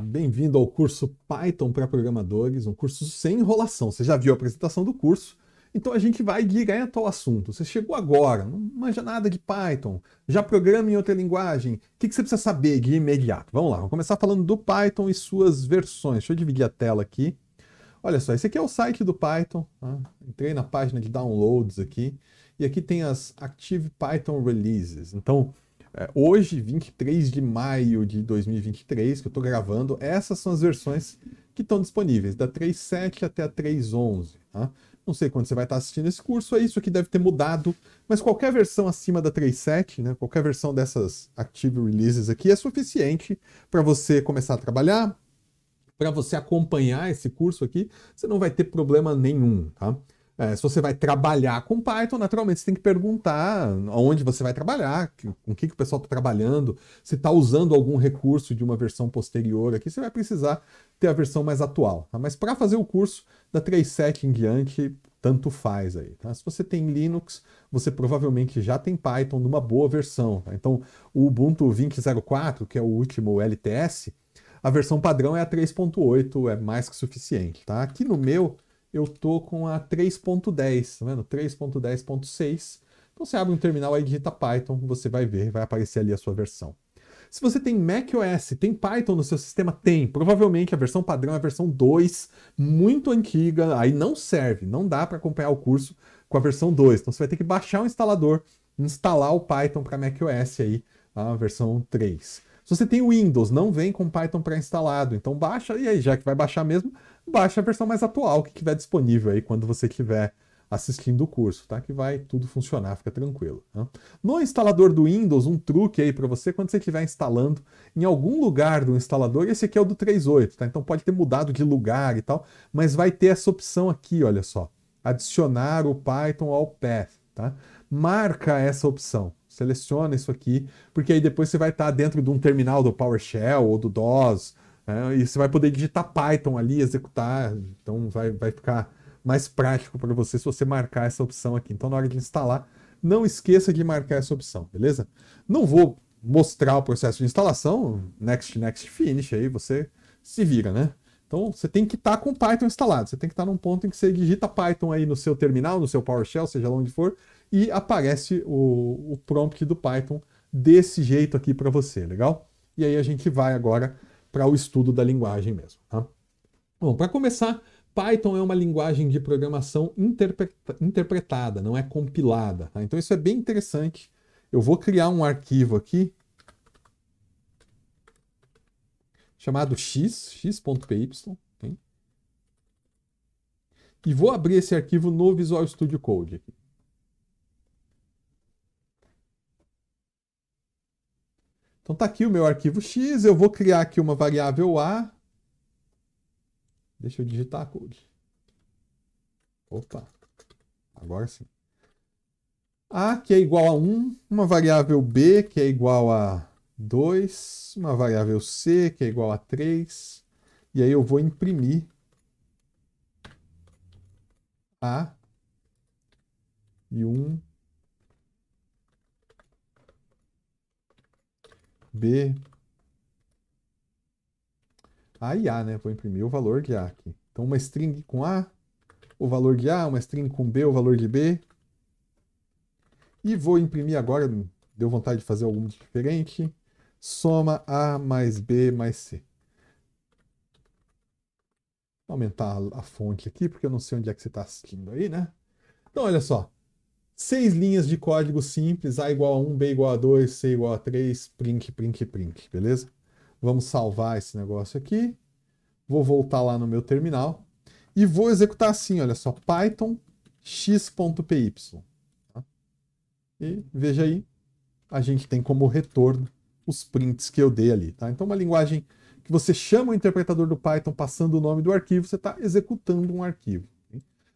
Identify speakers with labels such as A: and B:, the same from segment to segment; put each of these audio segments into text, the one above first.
A: Bem-vindo ao curso Python para programadores, um curso sem enrolação. Você já viu a apresentação do curso, então a gente vai direto ao assunto. Você chegou agora, não manja nada de Python, já programa em outra linguagem. O que, que você precisa saber de imediato? Vamos lá, vamos começar falando do Python e suas versões. Deixa eu dividir a tela aqui. Olha só, esse aqui é o site do Python. Tá? Entrei na página de downloads aqui. E aqui tem as Active Python Releases. Então, é, hoje, 23 de maio de 2023, que eu estou gravando, essas são as versões que estão disponíveis, da 3.7 até a 3.11. Tá? Não sei quando você vai estar tá assistindo esse curso, é isso aqui deve ter mudado, mas qualquer versão acima da 3.7, né, qualquer versão dessas Active Releases aqui é suficiente para você começar a trabalhar, para você acompanhar esse curso aqui, você não vai ter problema nenhum, tá? É, se você vai trabalhar com Python, naturalmente você tem que perguntar onde você vai trabalhar, com o que, que o pessoal está trabalhando, se está usando algum recurso de uma versão posterior aqui, você vai precisar ter a versão mais atual. Tá? Mas para fazer o curso da 3.7 em diante, tanto faz aí. Tá? Se você tem Linux, você provavelmente já tem Python numa boa versão. Tá? Então, o Ubuntu 20.04, que é o último LTS, a versão padrão é a 3.8, é mais que suficiente. Tá? Aqui no meu eu tô com a 3.10, tá vendo? 3.10.6. Então você abre um terminal e digita Python, você vai ver, vai aparecer ali a sua versão. Se você tem macOS, tem Python no seu sistema? Tem. Provavelmente a versão padrão é a versão 2, muito antiga, aí não serve, não dá para acompanhar o curso com a versão 2. Então você vai ter que baixar o instalador, instalar o Python para macOS aí, a versão 3. Se você tem Windows, não vem com Python pré-instalado, então baixa, e aí, já que vai baixar mesmo, baixa a versão mais atual que tiver disponível aí quando você estiver assistindo o curso, tá? Que vai tudo funcionar, fica tranquilo. Né? No instalador do Windows, um truque aí para você, quando você estiver instalando em algum lugar do instalador, esse aqui é o do 3.8, tá? Então pode ter mudado de lugar e tal, mas vai ter essa opção aqui, olha só, adicionar o Python ao path, tá? Marca essa opção, seleciona isso aqui, porque aí depois você vai estar dentro de um terminal do PowerShell ou do DOS, né? E você vai poder digitar Python ali, executar, então vai, vai ficar mais prático para você se você marcar essa opção aqui. Então, na hora de instalar, não esqueça de marcar essa opção, beleza? Não vou mostrar o processo de instalação, next, next, finish, aí você se vira, né? Então, você tem que estar tá com Python instalado, você tem que estar tá num ponto em que você digita Python aí no seu terminal, no seu PowerShell, seja lá onde for, e aparece o, o prompt do Python desse jeito aqui para você, legal? E aí a gente vai agora para o estudo da linguagem mesmo. Tá? Bom, para começar, Python é uma linguagem de programação interpreta interpretada, não é compilada. Tá? Então isso é bem interessante. Eu vou criar um arquivo aqui chamado x, x.py, e vou abrir esse arquivo no Visual Studio Code. Aqui. Então está aqui o meu arquivo X, eu vou criar aqui uma variável A. Deixa eu digitar a code. Opa, agora sim. A que é igual a 1, uma variável B que é igual a 2, uma variável C que é igual a 3, e aí eu vou imprimir A e 1 B. A e A, né? Vou imprimir o valor de A aqui. Então, uma string com A, o valor de A, uma string com B, o valor de B. E vou imprimir agora, deu vontade de fazer algo diferente. Soma A mais B mais C. Vou aumentar a fonte aqui, porque eu não sei onde é que você está assistindo aí, né? Então, olha só seis linhas de código simples, A igual a 1, B igual a 2, C igual a 3, print, print, print, beleza? Vamos salvar esse negócio aqui. Vou voltar lá no meu terminal e vou executar assim, olha só, python x.py. Tá? E veja aí, a gente tem como retorno os prints que eu dei ali, tá? Então uma linguagem que você chama o interpretador do Python passando o nome do arquivo, você está executando um arquivo.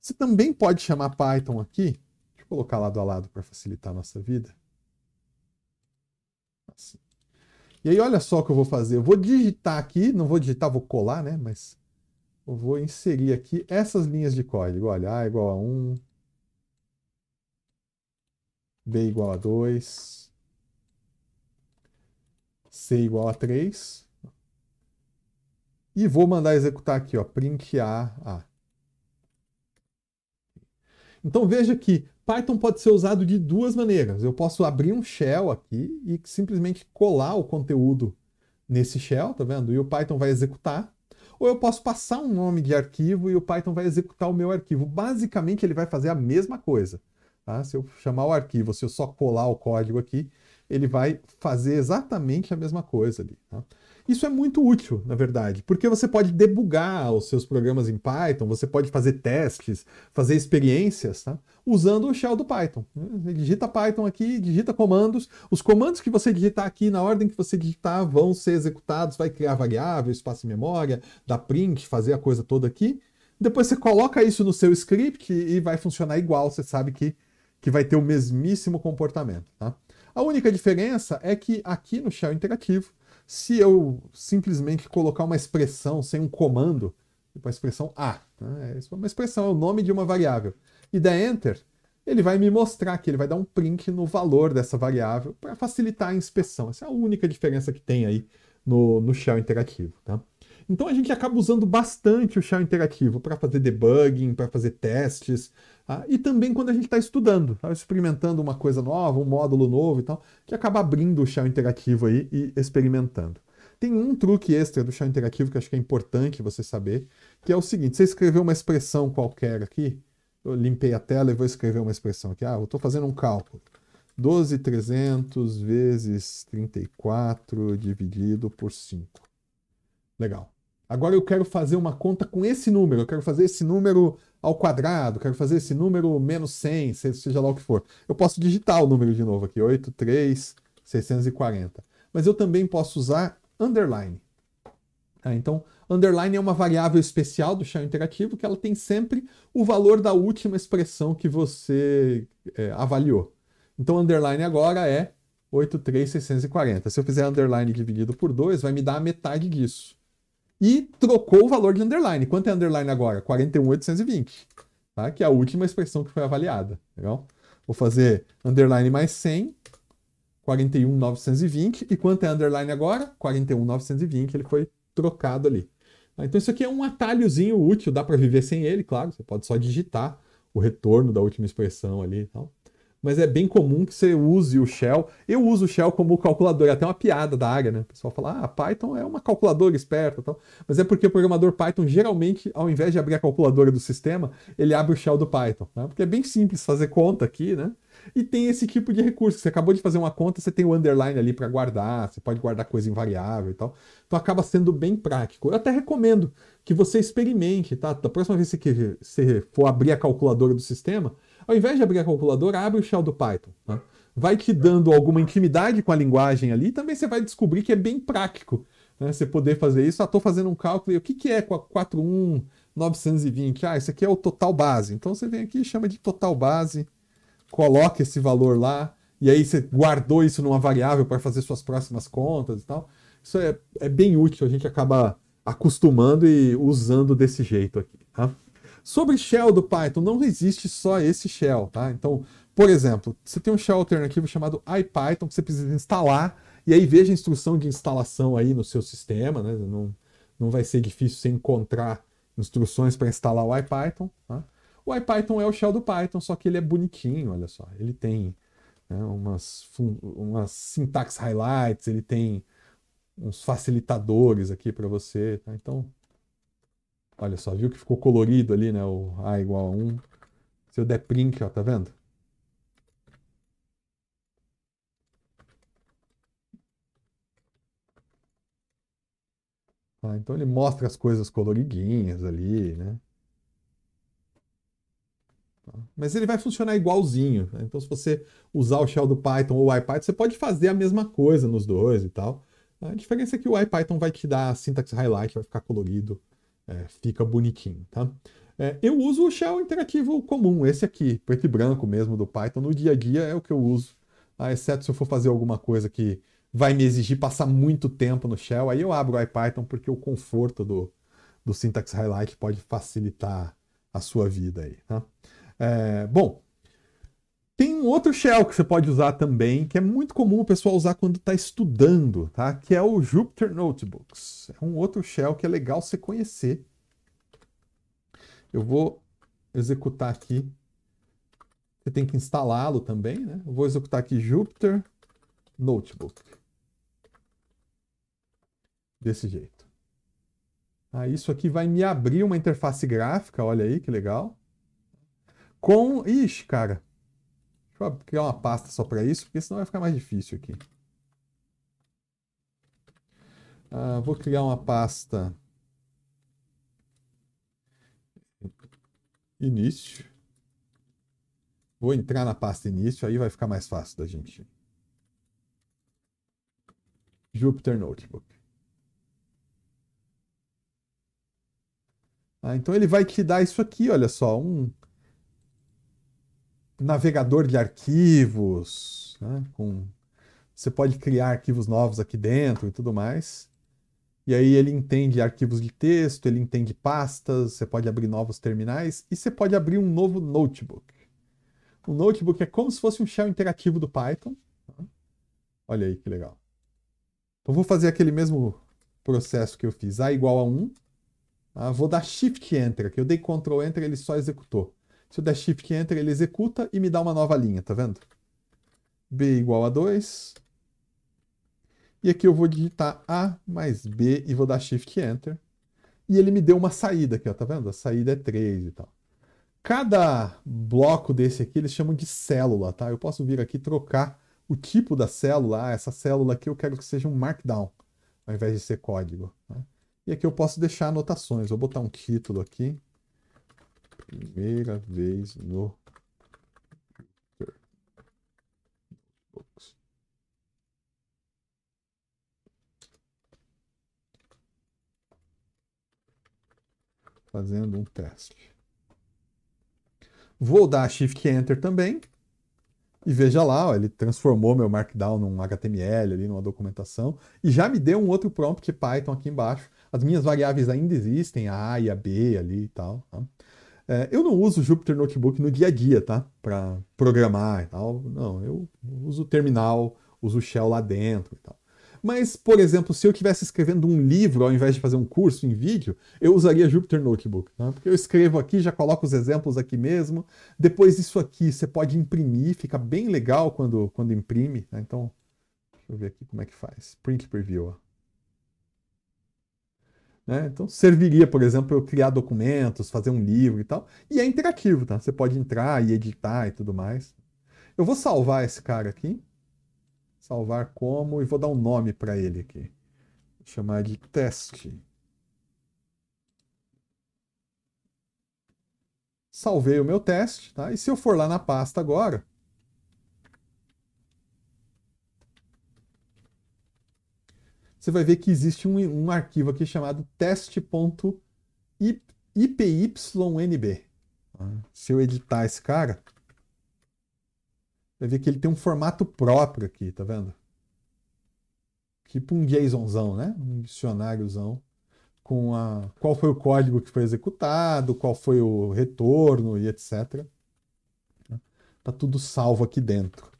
A: Você também pode chamar Python aqui colocar lado a lado para facilitar a nossa vida. Assim. E aí, olha só o que eu vou fazer. Eu vou digitar aqui, não vou digitar, vou colar, né? Mas eu vou inserir aqui essas linhas de código. Olha, A igual a 1, B igual a 2, C igual a 3. E vou mandar executar aqui, ó, print A, A. Então veja que Python pode ser usado de duas maneiras. Eu posso abrir um shell aqui e simplesmente colar o conteúdo nesse shell, tá vendo? E o Python vai executar. Ou eu posso passar um nome de arquivo e o Python vai executar o meu arquivo. Basicamente, ele vai fazer a mesma coisa. Tá? Se eu chamar o arquivo, se eu só colar o código aqui, ele vai fazer exatamente a mesma coisa ali. Tá? Isso é muito útil, na verdade, porque você pode debugar os seus programas em Python, você pode fazer testes, fazer experiências, tá? usando o shell do Python. Você digita Python aqui, digita comandos. Os comandos que você digitar aqui, na ordem que você digitar, vão ser executados, vai criar variável, espaço de memória, dar print, fazer a coisa toda aqui. Depois você coloca isso no seu script e vai funcionar igual, você sabe que, que vai ter o mesmíssimo comportamento. Tá? A única diferença é que aqui no shell interativo se eu simplesmente colocar uma expressão sem um comando, tipo a expressão A, né? É isso é uma expressão, é o nome de uma variável, e der Enter, ele vai me mostrar que ele vai dar um print no valor dessa variável para facilitar a inspeção. Essa é a única diferença que tem aí no, no shell interativo. Tá? Então a gente acaba usando bastante o shell interativo para fazer debugging, para fazer testes, tá? e também quando a gente está estudando, tá? experimentando uma coisa nova, um módulo novo e tal, que acaba abrindo o shell interativo aí e experimentando. Tem um truque extra do shell interativo que acho que é importante você saber, que é o seguinte: você escreveu uma expressão qualquer aqui, eu limpei a tela e vou escrever uma expressão aqui. Ah, eu estou fazendo um cálculo. 12.300 vezes 34 dividido por 5. Legal. Agora eu quero fazer uma conta com esse número, eu quero fazer esse número ao quadrado, quero fazer esse número menos 100, seja lá o que for. Eu posso digitar o número de novo aqui, 83640. Mas eu também posso usar underline. Tá, então, underline é uma variável especial do chão interativo que ela tem sempre o valor da última expressão que você é, avaliou. Então, underline agora é 83640. Se eu fizer underline dividido por 2, vai me dar a metade disso e trocou o valor de underline. Quanto é underline agora? 41,820, tá? que é a última expressão que foi avaliada. Legal? Vou fazer underline mais 100, 41,920. E quanto é underline agora? 41,920. Ele foi trocado ali. Tá? Então, isso aqui é um atalhozinho útil, dá para viver sem ele, claro. Você pode só digitar o retorno da última expressão ali e então. tal mas é bem comum que você use o Shell. Eu uso o Shell como calculador, é até uma piada da área, né? O pessoal fala, ah, Python é uma calculadora esperta tal. Mas é porque o programador Python, geralmente, ao invés de abrir a calculadora do sistema, ele abre o Shell do Python, né? Porque é bem simples fazer conta aqui, né? E tem esse tipo de recurso. Você acabou de fazer uma conta, você tem o underline ali para guardar, você pode guardar coisa invariável e tal. Então acaba sendo bem prático. Eu até recomendo que você experimente, tá? Da próxima vez que você for abrir a calculadora do sistema, ao invés de abrir a calculadora, abre o shell do Python. Tá? Vai te dando alguma intimidade com a linguagem ali, e também você vai descobrir que é bem prático né? você poder fazer isso. Ah, estou fazendo um cálculo, o que, que é a 41920? Ah, isso aqui é o total base. Então você vem aqui e chama de total base Coloque esse valor lá, e aí você guardou isso numa variável para fazer suas próximas contas e tal. Isso é, é bem útil, a gente acaba acostumando e usando desse jeito aqui. Tá? Sobre shell do Python, não existe só esse shell, tá? Então, por exemplo, você tem um shell alternativo chamado IPython que você precisa instalar, e aí veja a instrução de instalação aí no seu sistema, né? Não, não vai ser difícil você encontrar instruções para instalar o IPython. Tá? O IPython é o shell do Python, só que ele é bonitinho, olha só. Ele tem né, umas, umas syntax highlights, ele tem uns facilitadores aqui para você. Tá? Então, olha só, viu que ficou colorido ali, né? O A igual a 1. Se eu der print, ó, tá vendo? Ah, então ele mostra as coisas coloridinhas ali, né? Mas ele vai funcionar igualzinho. Né? Então, se você usar o shell do Python ou o IPython, você pode fazer a mesma coisa nos dois e tal. A diferença é que o IPython vai te dar syntax highlight, vai ficar colorido, é, fica bonitinho, tá? É, eu uso o shell interativo comum, esse aqui, preto e branco mesmo do Python. No dia a dia é o que eu uso, ah, exceto se eu for fazer alguma coisa que vai me exigir passar muito tempo no shell. Aí eu abro o IPython porque o conforto do, do syntax highlight pode facilitar a sua vida aí, tá? É, bom, tem um outro shell que você pode usar também, que é muito comum o pessoal usar quando está estudando, tá? Que é o Jupyter Notebooks. É um outro shell que é legal você conhecer. Eu vou executar aqui. Você tem que instalá-lo também, né? Eu vou executar aqui Jupyter Notebook. Desse jeito. Ah, isso aqui vai me abrir uma interface gráfica, olha aí que legal com... Ixi, cara. Deixa eu criar uma pasta só para isso, porque senão vai ficar mais difícil aqui. Ah, vou criar uma pasta... Início. Vou entrar na pasta início, aí vai ficar mais fácil da gente. Jupyter Notebook. Ah, então ele vai te dar isso aqui, olha só, um navegador de arquivos, né? com você pode criar arquivos novos aqui dentro e tudo mais. E aí ele entende arquivos de texto, ele entende pastas, você pode abrir novos terminais e você pode abrir um novo notebook. O notebook é como se fosse um shell interativo do Python. Tá? Olha aí que legal. Então vou fazer aquele mesmo processo que eu fiz, A igual a 1. Ah, tá? vou dar Shift Enter, que eu dei control Enter, ele só executou. Se eu der Shift Enter, ele executa e me dá uma nova linha, tá vendo? B igual a 2. E aqui eu vou digitar A mais B e vou dar Shift Enter. E ele me deu uma saída aqui, ó, tá vendo? A saída é 3 e tal. Cada bloco desse aqui eles chamam de célula, tá? Eu posso vir aqui trocar o tipo da célula. Ah, essa célula aqui eu quero que seja um markdown, ao invés de ser código. Né? E aqui eu posso deixar anotações. Vou botar um título aqui primeira vez no Fazendo um teste. Vou dar Shift Enter também. E veja lá, ó, ele transformou meu Markdown num HTML ali, numa documentação, e já me deu um outro prompt que Python aqui embaixo. As minhas variáveis ainda existem, a A e a B ali e tal. Tá? É, eu não uso Jupyter Notebook no dia a dia, tá? Para programar e tal. Não, eu uso o terminal, uso o shell lá dentro e tal. Mas, por exemplo, se eu estivesse escrevendo um livro ao invés de fazer um curso em vídeo, eu usaria Jupyter Notebook, tá? porque eu escrevo aqui, já coloco os exemplos aqui mesmo. Depois isso aqui você pode imprimir, fica bem legal quando, quando imprime. Né? Então, deixa eu ver aqui como é que faz. Print Preview. Ó. Né? Então, serviria, por exemplo, eu criar documentos, fazer um livro e tal. E é interativo, tá? Você pode entrar e editar e tudo mais. Eu vou salvar esse cara aqui. Salvar como e vou dar um nome para ele aqui. Vou chamar de teste. Salvei o meu teste, tá? E se eu for lá na pasta agora, você vai ver que existe um, um arquivo aqui chamado test.ipynb. Se eu editar esse cara, vai ver que ele tem um formato próprio aqui, tá vendo? Tipo um JSONzão, né? Um dicionáriozão com a qual foi o código que foi executado, qual foi o retorno e etc. Tá tudo salvo aqui dentro.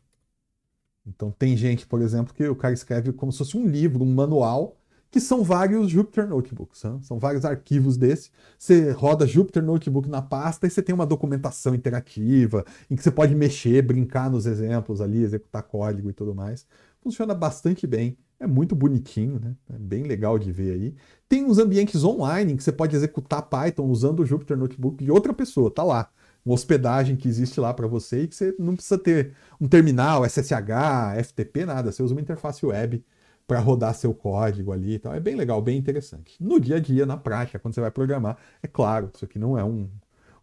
A: Então tem gente, por exemplo, que o cara escreve como se fosse um livro, um manual, que são vários Jupyter Notebooks, né? são vários arquivos desse. Você roda Jupyter Notebook na pasta e você tem uma documentação interativa, em que você pode mexer, brincar nos exemplos ali, executar código e tudo mais. Funciona bastante bem, é muito bonitinho, né? É bem legal de ver aí. Tem uns ambientes online em que você pode executar Python usando o Jupyter Notebook de outra pessoa, tá lá uma hospedagem que existe lá para você e que você não precisa ter um terminal, SSH, FTP, nada. Você usa uma interface web para rodar seu código ali e tal. É bem legal, bem interessante. No dia a dia, na prática, quando você vai programar, é claro, isso aqui não é um,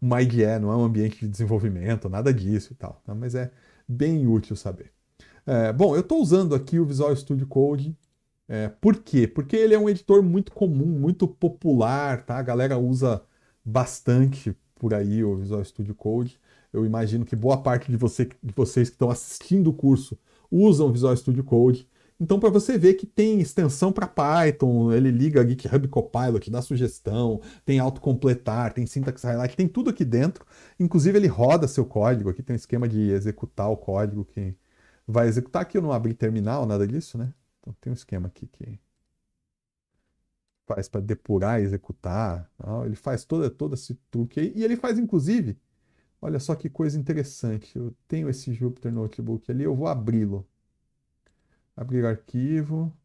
A: uma IDE, não é um ambiente de desenvolvimento, nada disso e tal. Tá? Mas é bem útil saber. É, bom, eu estou usando aqui o Visual Studio Code. É, por quê? Porque ele é um editor muito comum, muito popular, tá? A galera usa bastante por aí, o Visual Studio Code. Eu imagino que boa parte de, você, de vocês que estão assistindo o curso usam o Visual Studio Code. Então, para você ver que tem extensão para Python, ele liga GitHub Copilot, dá sugestão, tem autocompletar, tem syntax highlight, tem tudo aqui dentro. Inclusive, ele roda seu código. Aqui tem um esquema de executar o código que vai executar. Aqui eu não abri terminal, nada disso, né? Então, tem um esquema aqui que faz para depurar, executar, ele faz toda, todo esse truque aí, e ele faz inclusive, olha só que coisa interessante, eu tenho esse Jupyter Notebook ali, eu vou abri-lo, abrir arquivo,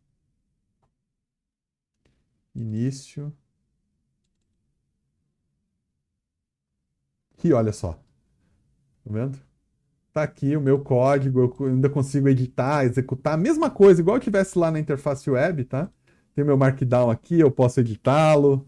A: início, e olha só, tá vendo? Tá aqui o meu código, eu ainda consigo editar, executar, a mesma coisa, igual eu tivesse lá na interface web, tá? tem meu Markdown aqui, eu posso editá-lo.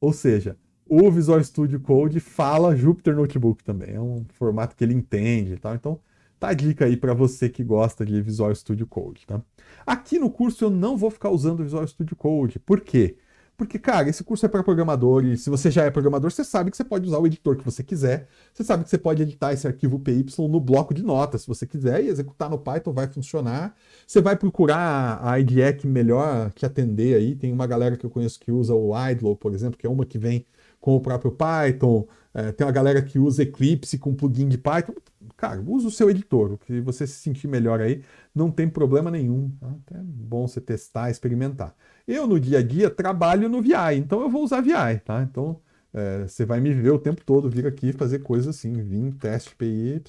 A: Ou seja, o Visual Studio Code fala Jupyter Notebook também. É um formato que ele entende e tal. Então, tá a dica aí para você que gosta de Visual Studio Code. Tá? Aqui no curso eu não vou ficar usando Visual Studio Code. Por quê? Porque porque, cara, esse curso é para programador e se você já é programador, você sabe que você pode usar o editor que você quiser. Você sabe que você pode editar esse arquivo PY no bloco de notas, se você quiser, e executar no Python vai funcionar. Você vai procurar a IDE que melhor que atender aí. Tem uma galera que eu conheço que usa o IDLO, por exemplo, que é uma que vem com o próprio Python, é, tem uma galera que usa Eclipse com plugin de Python. Cara, usa o seu editor, o que você se sentir melhor aí, não tem problema nenhum. É bom você testar, experimentar. Eu, no dia a dia, trabalho no VI, então eu vou usar VI, tá? Então, é, você vai me ver o tempo todo vir aqui fazer coisas assim, vim, teste, PY.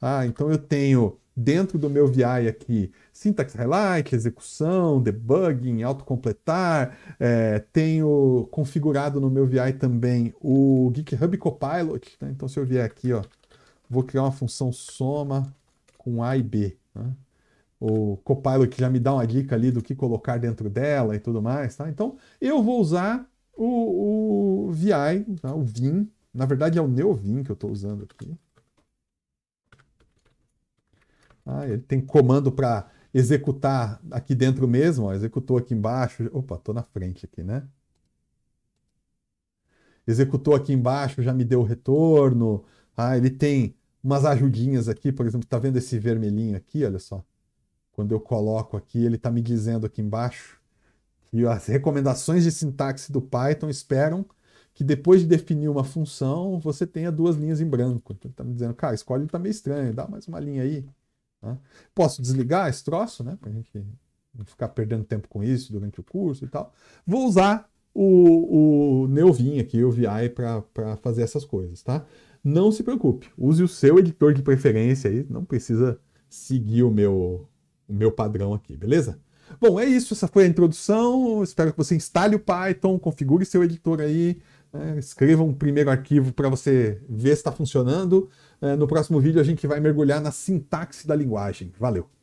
A: Ah, então eu tenho dentro do meu VI aqui, syntax highlight, execução, debugging, autocompletar, é, tenho configurado no meu VI também o GitHub Copilot, né? então se eu vier aqui, ó, vou criar uma função soma com A e B, né? o Copilot já me dá uma dica ali do que colocar dentro dela e tudo mais, tá? Então, eu vou usar o, o VI, tá? o Vim, na verdade é o NeoVim que eu estou usando aqui, ah, ele tem comando para executar aqui dentro mesmo, ó, executou aqui embaixo. Opa, estou na frente aqui, né? Executou aqui embaixo, já me deu o retorno. Ah, ele tem umas ajudinhas aqui, por exemplo, está vendo esse vermelhinho aqui? Olha só. Quando eu coloco aqui, ele está me dizendo aqui embaixo que as recomendações de sintaxe do Python esperam que depois de definir uma função, você tenha duas linhas em branco. Então ele está me dizendo, cara, escolhe está meio estranho, dá mais uma linha aí. Né? Posso desligar esse troço, né? Para a gente não ficar perdendo tempo com isso durante o curso e tal. Vou usar o, o Neovim aqui, o VI, para fazer essas coisas, tá? Não se preocupe, use o seu editor de preferência aí, não precisa seguir o meu, o meu padrão aqui, beleza? Bom, é isso, essa foi a introdução. Espero que você instale o Python, configure seu editor aí, né? Escreva um primeiro arquivo para você ver se está funcionando. É, no próximo vídeo a gente vai mergulhar na sintaxe da linguagem. Valeu!